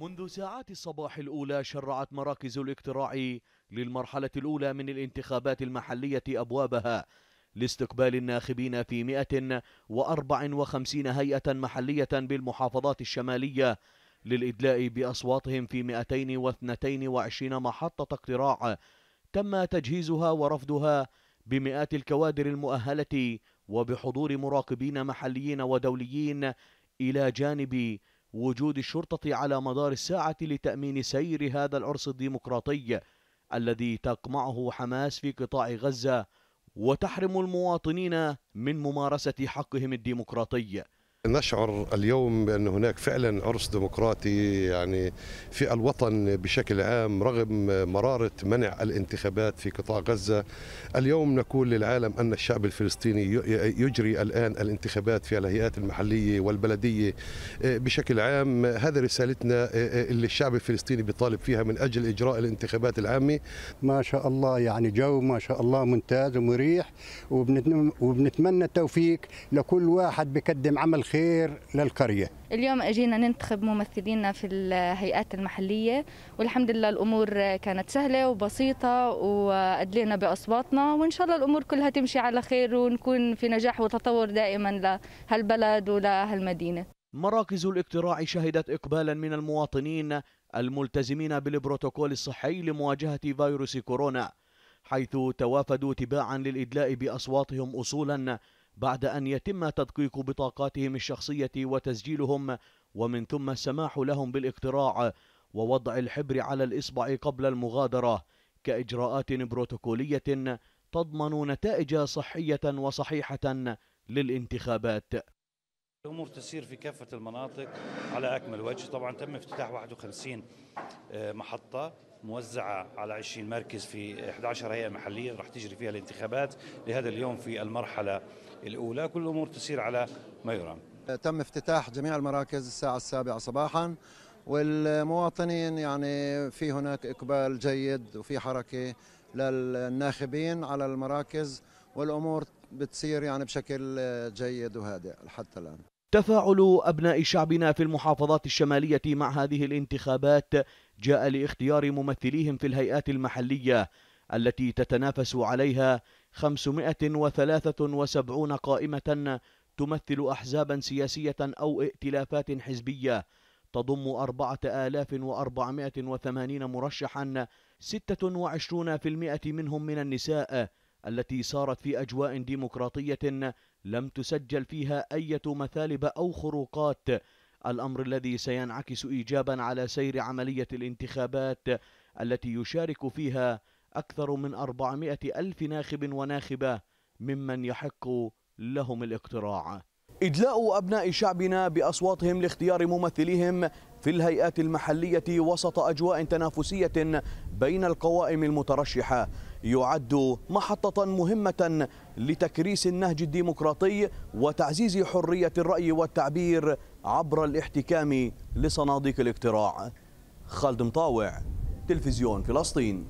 منذ ساعات الصباح الأولى شرعت مراكز الاقتراع للمرحلة الأولى من الانتخابات المحلية أبوابها لاستقبال الناخبين في 154 هيئة محلية بالمحافظات الشمالية للإدلاء بأصواتهم في 222 محطة اقتراع تم تجهيزها ورفضها بمئات الكوادر المؤهلة وبحضور مراقبين محليين ودوليين إلى جانب وجود الشرطة على مدار الساعة لتأمين سير هذا العرس الديمقراطي الذي تقمعه حماس في قطاع غزة وتحرم المواطنين من ممارسة حقهم الديمقراطي نشعر اليوم بأن هناك فعلا عرس ديمقراطي يعني في الوطن بشكل عام رغم مرارة منع الانتخابات في قطاع غزة اليوم نقول للعالم أن الشعب الفلسطيني يجري الآن الانتخابات في الهيئات المحلية والبلدية آه، بشكل عام هذا رسالتنا آه، آه، اللي الشعب الفلسطيني بيطالب فيها من أجل إجراء الانتخابات العامة ما شاء الله يعني جو ما شاء الله ممتاز ومريح وبنتمنى التوفيق لكل واحد بقدم عمل الخير للقرية اليوم أجينا ننتخب ممثلينا في الهيئات المحلية والحمد لله الأمور كانت سهلة وبسيطة وأدلينا بأصواتنا وإن شاء الله الأمور كلها تمشي على خير ونكون في نجاح وتطور دائما لهالبلد ولهالمدينة مراكز الاقتراع شهدت إقبالا من المواطنين الملتزمين بالبروتوكول الصحي لمواجهة فيروس كورونا حيث توافدوا تباعا للإدلاء بأصواتهم أصولا بعد أن يتم تدقيق بطاقاتهم الشخصية وتسجيلهم ومن ثم السماح لهم بالاقتراع ووضع الحبر على الإصبع قبل المغادرة كإجراءات بروتوكولية تضمن نتائج صحية وصحيحة للانتخابات الأمور تسير في كافة المناطق على أكمل وجه طبعا تم افتتاح 51 آه، محطة موزعة على 20 مركز في 11 هيئة محلية راح تجري فيها الانتخابات لهذا اليوم في المرحلة الأولى كل الأمور تسير على ما يرام تم افتتاح جميع المراكز الساعة السابعة صباحا والمواطنين يعني في هناك إقبال جيد وفي حركة للناخبين على المراكز والأمور بتصير يعني بشكل جيد وهادئ حتى الآن تفاعل أبناء شعبنا في المحافظات الشمالية مع هذه الانتخابات جاء لاختيار ممثليهم في الهيئات المحلية التي تتنافس عليها 573 قائمة تمثل أحزابا سياسية أو ائتلافات حزبية تضم 4480 مرشحا 26% منهم من النساء التي صارت في أجواء ديمقراطية لم تسجل فيها أي مثالب أو خروقات الأمر الذي سينعكس إيجابا على سير عملية الانتخابات التي يشارك فيها أكثر من 400 ألف ناخب وناخبة ممن يحق لهم الاقتراع إدلاء أبناء شعبنا بأصواتهم لاختيار ممثليهم في الهيئات المحلية وسط أجواء تنافسية بين القوائم المترشحة يعد محطة مهمة لتكريس النهج الديمقراطي وتعزيز حرية الرأي والتعبير عبر الاحتكام لصناديق الاقتراع خالد مطاوع تلفزيون فلسطين